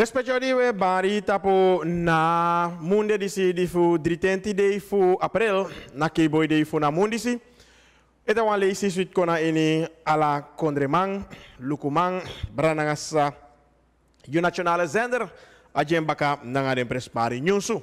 Respectori we bari tapo na munde disi di fu dritenti dei fu april na keyboy dei fu na mundisi. Eta wan lei sisuit kona ini ala kondremang, lukumang, branangasa. Yu nationale zender ajem baka nangaren prespari nyunsu.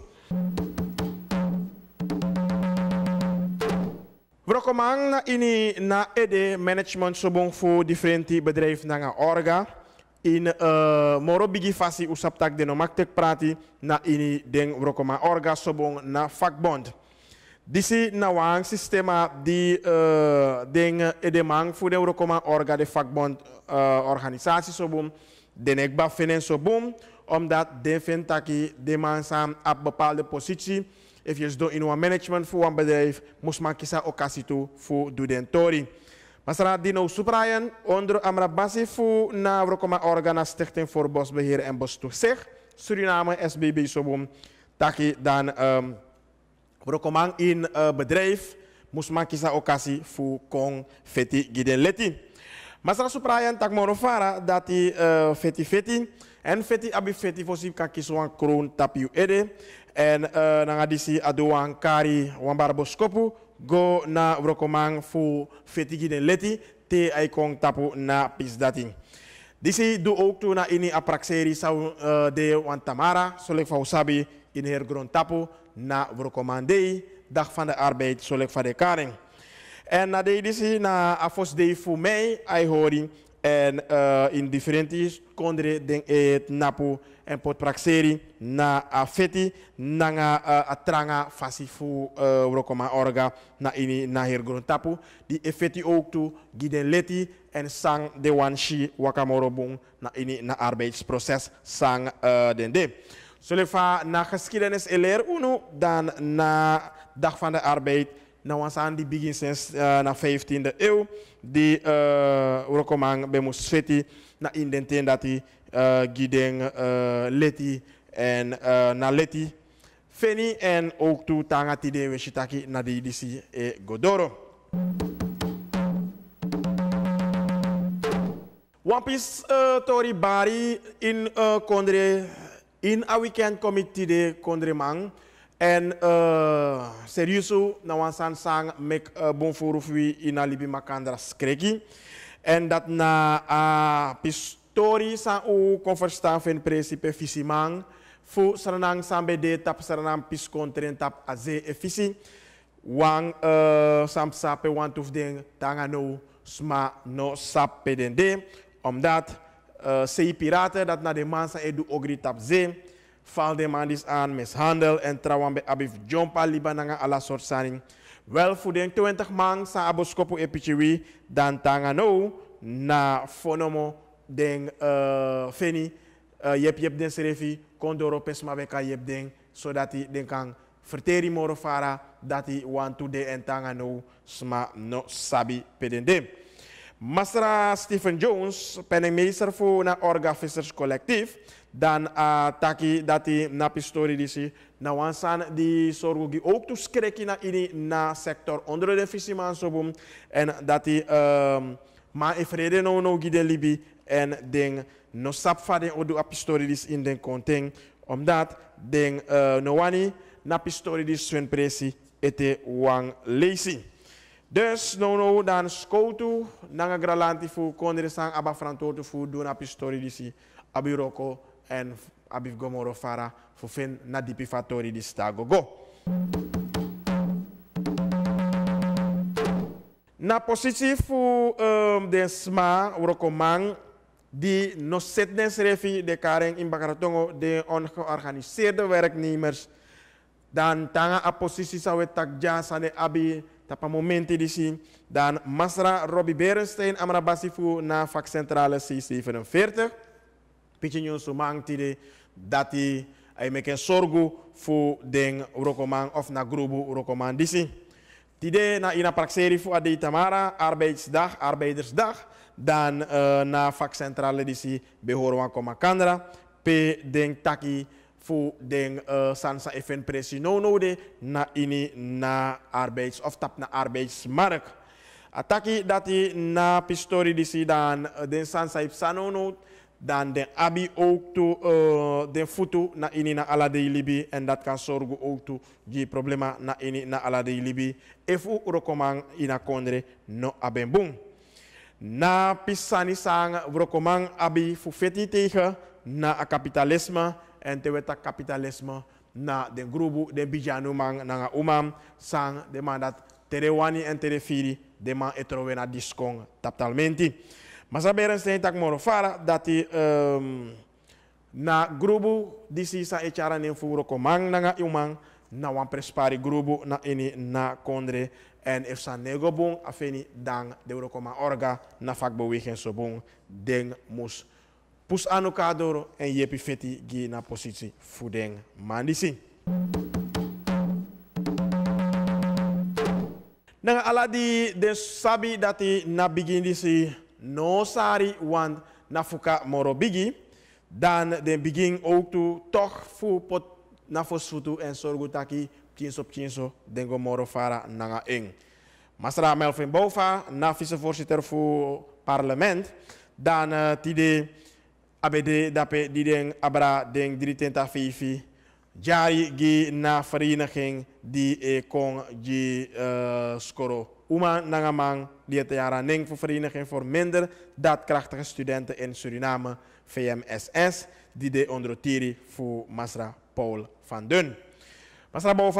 Vrokomang na ini na ede management subong fu differenti bedrijf nanga orga. in uh, moro bigi fasi usap tak deno maktek prati na ini deng rokoma orga sobong na fakbond. Disi na wang sistema di uh, deng edemang fu de rokoma orga de fakbond uh, eh, organisatie sobom den ek bafenen sobom omdat den fentaki demansam man sam bepaalde positie if yes do in een management fu een bedrijf moest man kisa okasi toe tori. Masra Dino Suprayen, onder Amra Basifu, na Rokoma Organa Stichting voor Bosbeheer en Bostoezicht, Suriname, SBB Subum Taki, dan um, in uh, bedrijf, Musma Kisa Okasi, Fu Kong, Feti Giden Leti. Masra Suprayen, Tak Morofara, Dati uh, Feti Feti, en Feti Abi Feti Fosip Kakiswan Kroon Tapiu Ede, en uh, eh, Nangadisi Aduan Kari Wambar Boskopu, go na wrokomang fu fetigi den leti te ai kong tapu na pisdating. Disi do ook tu na ini apraxeri sa eh, de wantamara tamara in her grond tapu na wrokomandei dag van de arbeid sole fa de karing. En na de disi na afos dei fu mei ai hori en uh, in diferentes kondre den et napu en pot praxeri na afeti nanga uh, eh, atranga fasifu uh, eh, rokoma orga na ini na hergroen tapu di efeti ook tu giden leti en sang de wanshi wakamorobung na ini na arbeidsproces sang uh, den de. Sulefa so, geschiedenis eler unu dan na dag van de arbeid na aan die begin sinds uh, na 15e eeuw die uh, rokomang bemus sveti na indenten dat die uh, giden uh, leti en uh, na leti feni en ook toe tangati de weshitaki na di disi e eh, godoro Wampis uh, tori bari in uh, kondre in a weekend committee de kondre mang en uh, seriusu na wansan sang mek uh, eh, bon foru fui ina libi makandra skreki. En dat na uh, pistori sa u converstaan fin principe fisimang fu sanang sambe de tap saranang pis kontren tap aze efisi. Wang uh, sam sape wan tuf ding tangano sma no sape den de. Omdat uh, sei pirate dat na de mansa edu ogri tap zee valdemandis aan mishandel en trawan bij abif jompa libananga ala sorsaning. Wel voor de 20 man sa aboskopu epichiwi dan tangano na fonomo den uh, eh, feni uh, yep yep den serefi kondoro pesma beka yep den zodat die den kan verteri moro fara dat hij want to de en tangano sma no sabi pedendem. Masra Stephen Jones, penningmeester voor na Orga Vissers Collectief, dan uh, taki hij na pistori disi na wansan di die ook to skreki na ini na sector onder de visiman sobum en dati um, ehm, ma e frede no nou gide libi en ding no sap faden odu a pistori dis in den konting omdat ding uh, eh, no wani na pistori dis swen presi ete wang lesi. des no no dan skoutu nanga gralanti fu kondre sang aba frantotu fu duna pistori disi abiroko en abi gomoro fara fu fin na dipi fatori di stago go. Na posisi fu um, euh, den sma uroko mang di no setnes refi de kareng in Bakaratongo de ongeorganiseerde werknemers dan tanga a posisi aposisi sawetak jasane abi tapa momenti di zien. Dan Masra Robbie Berenstein Amra basifu na vakcentrale C47. Pitje nyon so mang tide dati ay meken sorgu fu den rokoman of na grubu rokoman disi. Tide na ina prakseri fu ade tamara arbeidsdag, arbeidersdag. Dan uh, na vakcentrale disi behoren wan koma kandra. Pe den taki Fu den uh, eh, Sansa even no de, na ini na arbeids of tap na mark. Ataki dati na pistori di disi dan eh, den Sansa ipsano no dan den abi ook to uh, eh, den futu na ini na ala de libi en dat kan sorgu ook to gi problema na ini na ala de libi efu rokomang ina kondre no abembung. Na pisani sang rokomang abi fu feti tegen na kapitalisme en te weta kapitalisme na den grubu den bijanu man nanga umam sang de man dat tere wani en tere firi de man etrowe na diskong taptalmenti. Masa Berenstein tak moro fara dati um, na grubu disi sa ecara nen furo komang nanga umang na wan prespari grubu na ini na kondre en if e san nego bung afeni dang de orga na fakbeweging so bung deng mus pus anu kadoro en yepi feti gi na posisi fudeng mandisi. Nang ala di den sabi dati na bigin si no sari wan na fuka moro bigi dan den bigin ook tu toch fu pot na fo sutu en sorgu taki kinso kinso dengo moro fara nanga eng. Masra Melvin Bova na voorzitter fu parlement dan uh, eh, tide abede dape den abra deng diritenta fifi jari gi na vereniging di e kong gi uh, skoro. Uma nangamang die het jaren ning voor vereniging voor minder daadkrachtige studenten in Suriname, VMSS, die de ondertiri voor Masra Paul van Dun. Masra Paul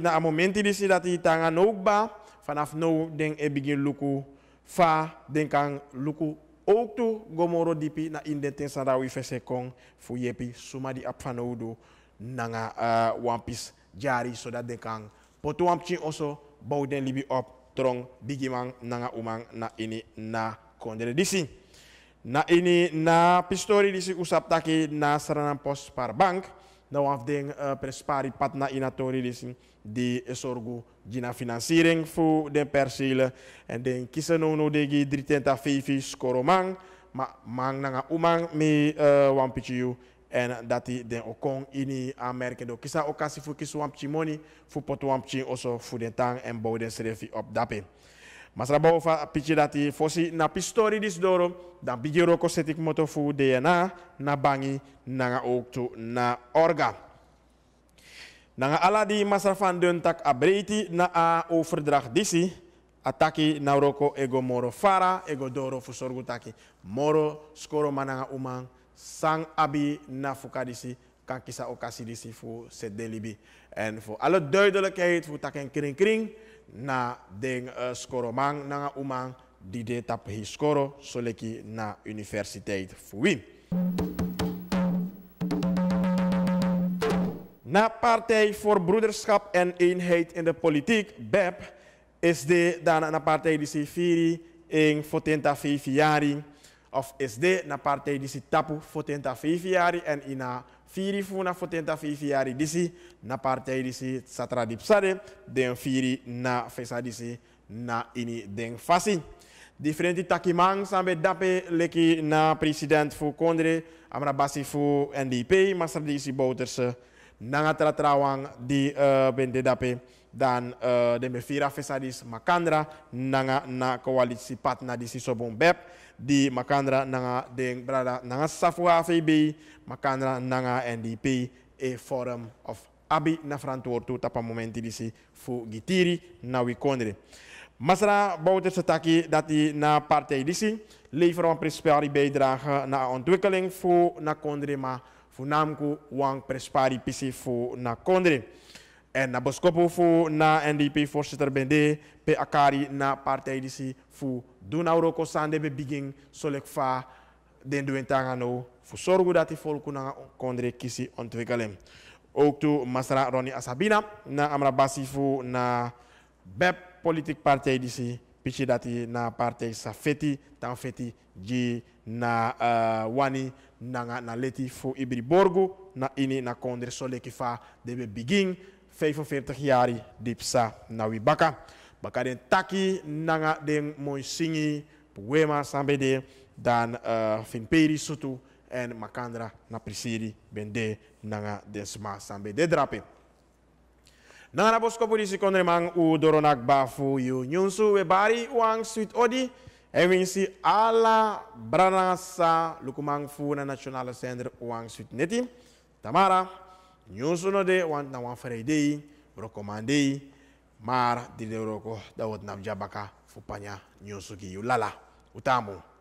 na een moment die dat hij tangan ook ba, vanaf nu denk ik e begin luku, fa, denk kan luku Okto gomoro dipi na indenten sarawi fese kong fu yepi suma di apfanoudu nanga uh, eh, wampis jari sodat den kang. Potu wampchi oso bau den libi op trong digimang nanga umang na ini na kondere disi. Na ini na pistori disi usap taki na saranan pos par bank. Na waf uh, prespari pat na inatori disi di esorgu Gina financiering fu den persile en den kisa no degi dritenta fefi skoromang ma mang nanga umang mi uh, eh, pichiu en dati den okong ini Amerika do kisa okasi fu kisu wampchi moni potu pot wampchi oso fu den tang en bouw den serefi op dape. Masra bouw fa pichi dati fosi na pistori dis doro dan bigi roko setik moto DNA na bangi nanga oktu na organ. Nanga aladi masrafan dun tak abreiti na a o disi ataki nauroko ego moro fara ego doro fusorgu taki. Moro skoro mananga umang sang abi na fukadisi kakisa okasi disi fu sedelibi. En fo alle duidelijkheid fu taken kring kring na ding uh, eh, skoro mang nanga umang di de tap hi soleki na universiteit fu win. Na Partij voor Broederschap en Eenheid in de Politiek, BEP, is de dan een partij die zich viri in fotenta vijfjari. Of is de een partij die zich tapu fotenta vijfjari en in a na funa fotenta die zich na partij die zich satra dipsade den Firi na fesa zich na ini den fasi. Diferenti takimang sambe dape leki na president voor Kondre, amra basi voor NDP, master die disi bouterse nanga trawang di eh, bende dape dan eh, de me fira fesadis makandra nanga na koalisi patna di sisobon bep di makandra nanga de brada nanga safwa Fibi makandra nanga ndp E forum of abi na frantuortu tapa momenti disi fu gitiri na wikondre masra bouter sataki dati na partij disi leveren principale bijdrage na ontwikkeling fu na kondre ma funamku wang prespari PC na kondre En na boskopo na NDP voorzitter bende pe akari na partij DC fu duna uroko sande be biging solek den duen tangano fu sorgu i volku na kondre kisi ontwikkeling. Ook to Masra Ronnie Asabina na amrabasi fu na BEP politiek partij DC pichi dati na parte sa feti tan feti ji na eh, wani nanga na leti fu ibri borgo na ini na konder sole leki fa debe begin 45 jari dipsa na wibaka baka den taki nanga den moy singi poema sambede dan uh, eh, finperi sutu en makandra na prisiri bende nanga de sma sambede drape Nang anabos ko puli si konremang u doronag bafu yu nyunsu we bari uang sweet odi ewing si ala branasa lukumang fu na national center uang sweet neti. Tamara, nyunsu no de eh, want na Friday freidei, brokomandei, mar dilero ko dawot nabjabaka fupanya nyunsu ki yu lala. Utamu.